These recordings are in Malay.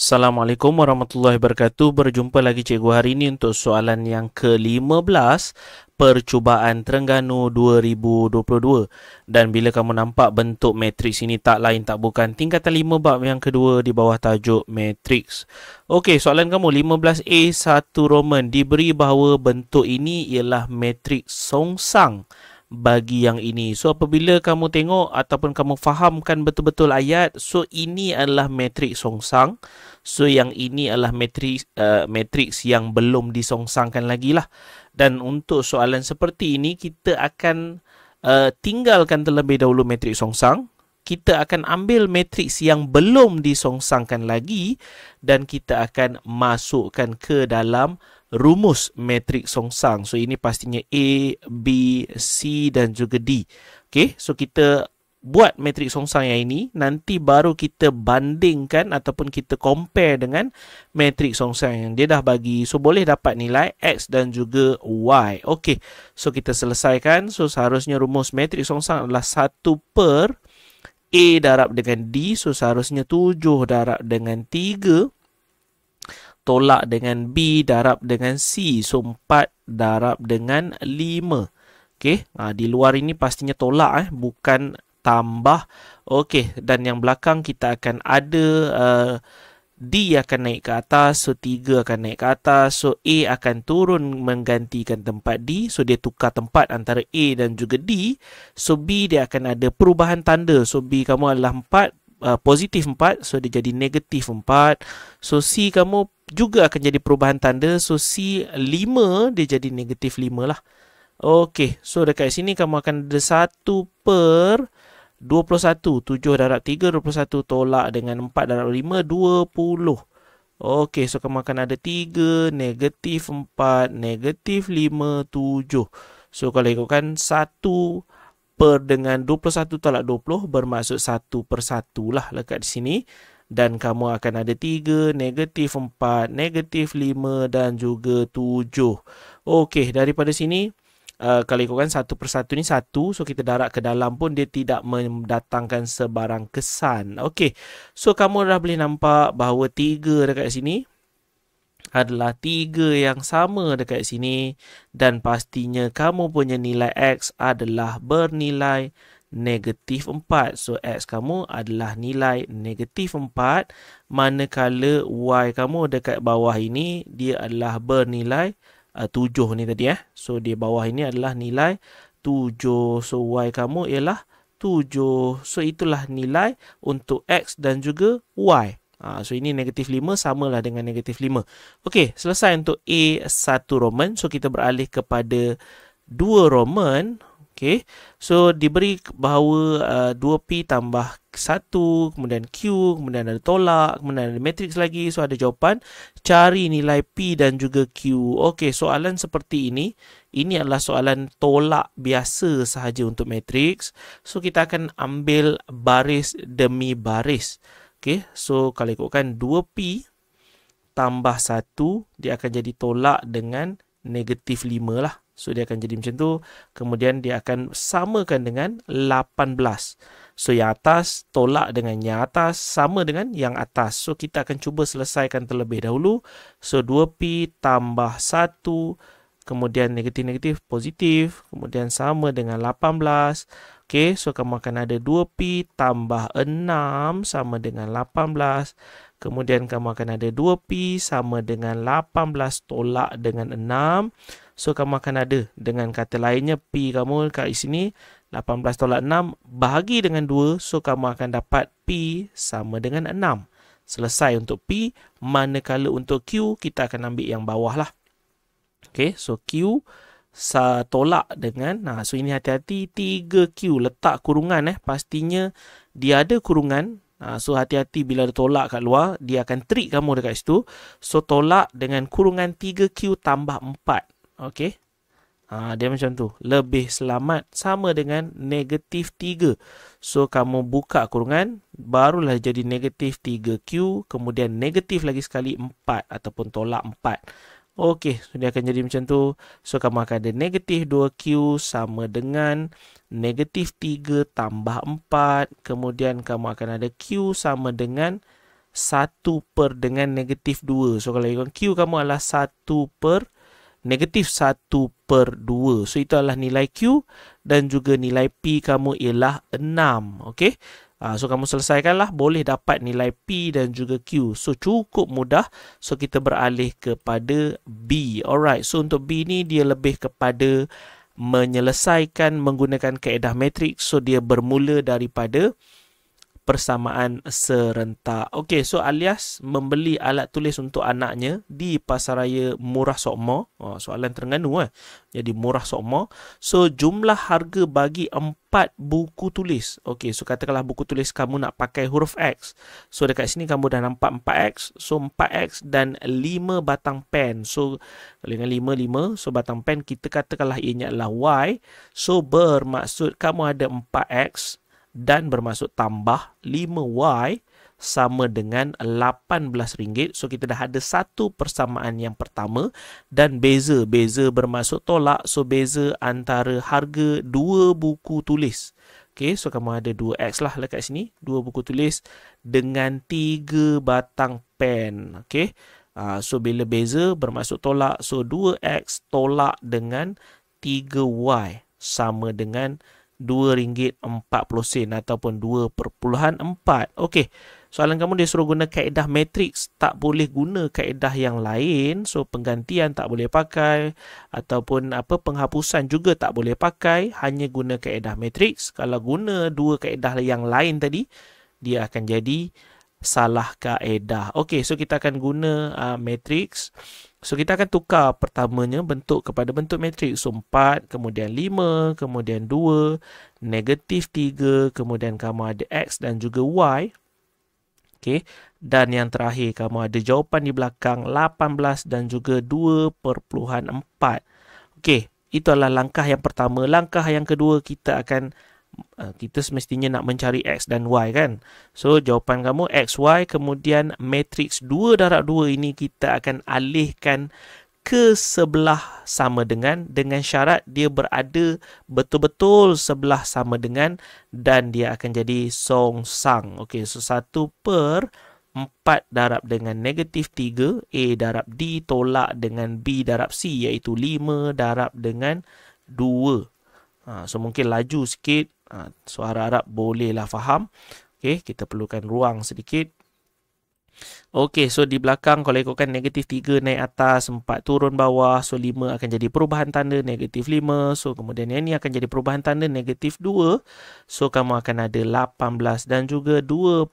Assalamualaikum warahmatullahi wabarakatuh. Berjumpa lagi cikgu hari ini untuk soalan yang ke-15 Percubaan Terengganu 2022. Dan bila kamu nampak bentuk matriks ini tak lain tak bukan tingkatan 5 bab yang kedua di bawah tajuk matriks. Okey, soalan kamu 15A 1 Roman diberi bahawa bentuk ini ialah matriks songsang. Sang bagi yang ini. So apabila kamu tengok ataupun kamu fahamkan betul-betul ayat, so ini adalah matriks songsang. So yang ini adalah matriks uh, matriks yang belum disongsangkan lagi lah. Dan untuk soalan seperti ini kita akan uh, tinggalkan terlebih dahulu matriks songsang. Kita akan ambil matriks yang belum disongsangkan lagi dan kita akan masukkan ke dalam matriks rumus matrik songsang. So ini pastinya A, B, C dan juga D. Okey, so kita buat matrik songsang yang ini, nanti baru kita bandingkan ataupun kita compare dengan matrik songsang yang dia dah bagi. So boleh dapat nilai X dan juga Y. Okey, so kita selesaikan. So seharusnya rumus matrik songsang adalah 1 per A darab dengan D. So seharusnya 7 darab dengan 3 tolak dengan B darab dengan C. So, 4 darab dengan 5. Okey, ha, di luar ini pastinya tolak eh, bukan tambah. Okey, dan yang belakang kita akan ada uh, D akan naik ke atas, so 3 akan naik ke atas, so A akan turun menggantikan tempat D, so dia tukar tempat antara A dan juga D, so B dia akan ada perubahan tanda, so B kamu adalah 4, uh, eh, positif 4, so dia jadi negatif 4, so C kamu juga akan jadi perubahan tanda. So C5 dia jadi negatif 5 lah. Okey, so dekat sini kamu akan ada 1 per 21. 7 darab 3, 21 tolak dengan 4 darab 5, 20. Okey, so kamu akan ada 3, negatif 4, negatif 5, 7. So kalau ikutkan 1 per dengan 21 tolak 20 bermaksud 1 per 1 lah dekat sini dan kamu akan ada 3, negatif 4, negatif 5 dan juga 7. Okey, daripada sini uh, kalau ikutkan satu persatu ni satu. So, kita darat ke dalam pun dia tidak mendatangkan sebarang kesan. Okey, so kamu dah boleh nampak bahawa tiga dekat sini adalah tiga yang sama dekat sini. Dan pastinya kamu punya nilai X adalah bernilai negatif 4. So, X kamu adalah nilai negatif 4. Manakala Y kamu dekat bawah ini, dia adalah bernilai uh, 7 ni tadi. Eh. So, di bawah ini adalah nilai 7. So, Y kamu ialah 7. So, itulah nilai untuk X dan juga Y. Ha, so ini negatif 5 lah dengan negatif 5. Okey, selesai untuk A 1 Roman. So kita beralih kepada 2 Roman. Okay. So, diberi bahawa uh, 2P tambah 1, kemudian Q, kemudian ada tolak, kemudian ada matrix lagi. So, ada jawapan. Cari nilai P dan juga Q. Okey, soalan seperti ini. Ini adalah soalan tolak biasa sahaja untuk matrix. So, kita akan ambil baris demi baris. Okay, so kalau ikutkan 2P tambah 1, dia akan jadi tolak dengan negatif 5 lah. So dia akan jadi macam tu. Kemudian dia akan samakan dengan 18. So yang atas tolak dengan yang atas sama dengan yang atas. So kita akan cuba selesaikan terlebih dahulu. So 2P tambah 1. Kemudian negatif-negatif positif. Kemudian sama dengan 18. Okay, so kamu akan ada 2P tambah 6 sama dengan 18. Kemudian kamu akan ada 2P sama dengan 18 tolak dengan So kamu akan ada dengan kata lainnya P kamu kat sini tolak 18.6 bahagi dengan 2 So kamu akan dapat P sama dengan 6 Selesai untuk P Manakala untuk Q kita akan ambil yang bawah lah Okay so Q sa tolak dengan nah so ini hati-hati 3q letak kurungan eh pastinya dia ada kurungan nah so hati-hati bila ada tolak kat luar dia akan trick kamu dekat situ so tolak dengan kurungan 3q tambah Okey. Ha, dia macam tu. Lebih selamat sama dengan negatif 3. So, kamu buka kurungan, barulah jadi negatif 3Q, kemudian negatif lagi sekali 4 ataupun tolak 4. Okey, so dia akan jadi macam tu. So, kamu akan ada negatif 2Q sama dengan negatif 3 tambah 4. Kemudian, kamu akan ada Q sama dengan 1 per dengan negatif 2. So, kalau ikut Q, kamu adalah 1 per 2 negatif 1 per 2. So, itu adalah nilai Q dan juga nilai P kamu ialah 6. Okay? Ah, so, kamu selesaikanlah. Boleh dapat nilai P dan juga Q. So, cukup mudah. So, kita beralih kepada B. Alright. So, untuk B ni dia lebih kepada menyelesaikan menggunakan kaedah matrik. So, dia bermula daripada persamaan serentak. Okey, so alias membeli alat tulis untuk anaknya di pasaraya Murah Sokmo. Oh, soalan Terengganu eh. Jadi Murah Sokmo. So jumlah harga bagi empat buku tulis. Okey, so katakanlah buku tulis kamu nak pakai huruf X. So dekat sini kamu dah nampak 4X. So 4X dan 5 batang pen. So dengan 5, 5. So batang pen kita katakanlah ianya adalah Y. So bermaksud kamu ada 4X dan bermaksud tambah 5Y sama dengan RM18. So, kita dah ada satu persamaan yang pertama dan beza. Beza bermaksud tolak. So, beza antara harga dua buku tulis. Okay, so kamu ada 2X lah dekat sini. Dua buku tulis dengan tiga batang pen. Okay, uh, so bila beza bermaksud tolak. So, 2X tolak dengan 3Y sama dengan RM2.40 ataupun 2.4. Okey. Soalan kamu dia suruh guna kaedah matrix, tak boleh guna kaedah yang lain. So penggantian tak boleh pakai ataupun apa penghapusan juga tak boleh pakai, hanya guna kaedah matrix. Kalau guna dua kaedah yang lain tadi, dia akan jadi salah kaedah. Okey, so kita akan guna uh, matrix. So kita akan tukar pertamanya bentuk kepada bentuk matrik. So 4, kemudian 5, kemudian 2, negatif 3, kemudian kamu ada X dan juga Y. Okay. Dan yang terakhir kamu ada jawapan di belakang 18 dan juga 2 2.4. Okey, itu adalah langkah yang pertama. Langkah yang kedua kita akan Uh, kita semestinya nak mencari X dan Y kan? So, jawapan kamu X, Y kemudian matriks 2 darab 2 ini kita akan alihkan ke sebelah sama dengan dengan syarat dia berada betul-betul sebelah sama dengan dan dia akan jadi song sang. Okey, so 1 per 4 darab dengan negatif 3, A darab D tolak dengan B darab C iaitu 5 darab dengan 2. Ha, so mungkin laju sikit ha, suara Arab bolehlah faham. Okey, kita perlukan ruang sedikit. Okey, so di belakang kalau ikutkan negatif 3 naik atas, 4 turun bawah, so 5 akan jadi perubahan tanda negatif 5. So kemudian yang ini akan jadi perubahan tanda negatif 2. So kamu akan ada 18 dan juga 2.4.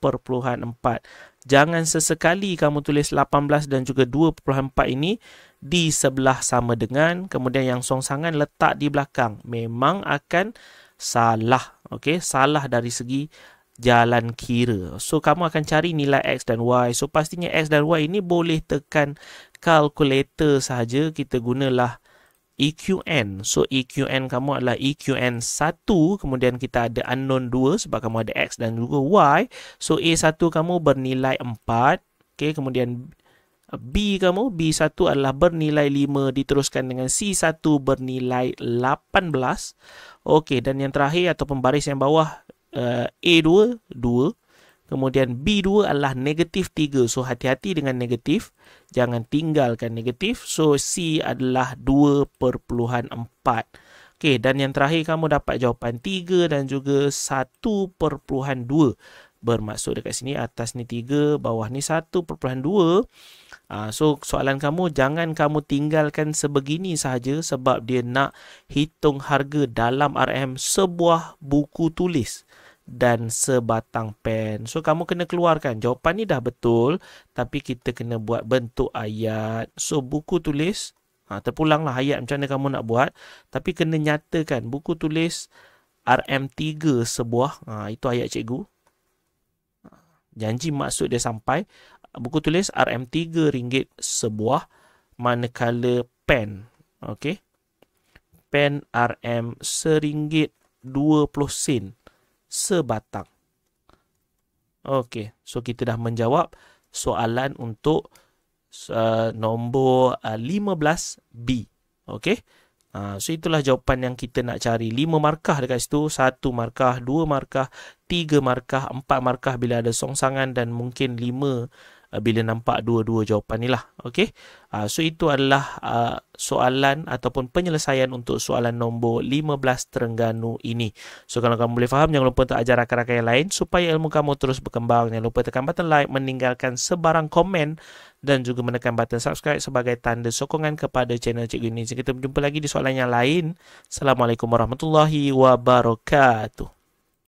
Jangan sesekali kamu tulis 18 dan juga 2.4 ini di sebelah sama dengan. Kemudian yang songsangan letak di belakang. Memang akan salah okey salah dari segi jalan kira so kamu akan cari nilai x dan y so pastinya x dan y ini boleh tekan kalkulator saja kita gunalah EQN. So EQN kamu adalah EQN 1, kemudian kita ada unknown 2 sebab kamu ada X dan juga Y. So A1 kamu bernilai 4. Okay, kemudian B kamu, B1 adalah bernilai 5 diteruskan dengan C1 bernilai 18. Okey, dan yang terakhir atau pembaris yang bawah uh, A2, 2. Kemudian B2 adalah negatif 3. So, hati-hati dengan negatif. Jangan tinggalkan negatif. So, C adalah 2.4. Okey, dan yang terakhir kamu dapat jawapan 3 dan juga 1.2 bermaksud dekat sini atas ni 3, bawah ni 1.2. Uh, ah, so soalan kamu jangan kamu tinggalkan sebegini sahaja sebab dia nak hitung harga dalam RM sebuah buku tulis dan sebatang pen. So kamu kena keluarkan. Jawapan ni dah betul tapi kita kena buat bentuk ayat. So buku tulis ha, terpulanglah ayat macam mana kamu nak buat tapi kena nyatakan buku tulis RM3 sebuah. Ha, itu ayat cikgu. Janji maksud dia sampai buku tulis RM3 sebuah manakala pen. Okey. Pen RM seringgit 20 sen sebatang. Okey, so kita dah menjawab soalan untuk uh, nombor uh, 15B. Okey. Ha, so itulah jawapan yang kita nak cari. 5 markah dekat situ, 1 markah, 2 markah, 3 markah, 4 markah bila ada songsangan dan mungkin 5 uh, bila nampak dua-dua jawapan ni lah. Okay? Uh, so, itu adalah uh, soalan ataupun penyelesaian untuk soalan nombor 15 Terengganu ini. So, kalau kamu boleh faham, jangan lupa untuk ajar rakan-rakan yang lain supaya ilmu kamu terus berkembang. Jangan lupa tekan button like, meninggalkan sebarang komen dan juga menekan button subscribe sebagai tanda sokongan kepada channel Cikgu ini. Kita berjumpa lagi di soalan yang lain. Assalamualaikum warahmatullahi wabarakatuh.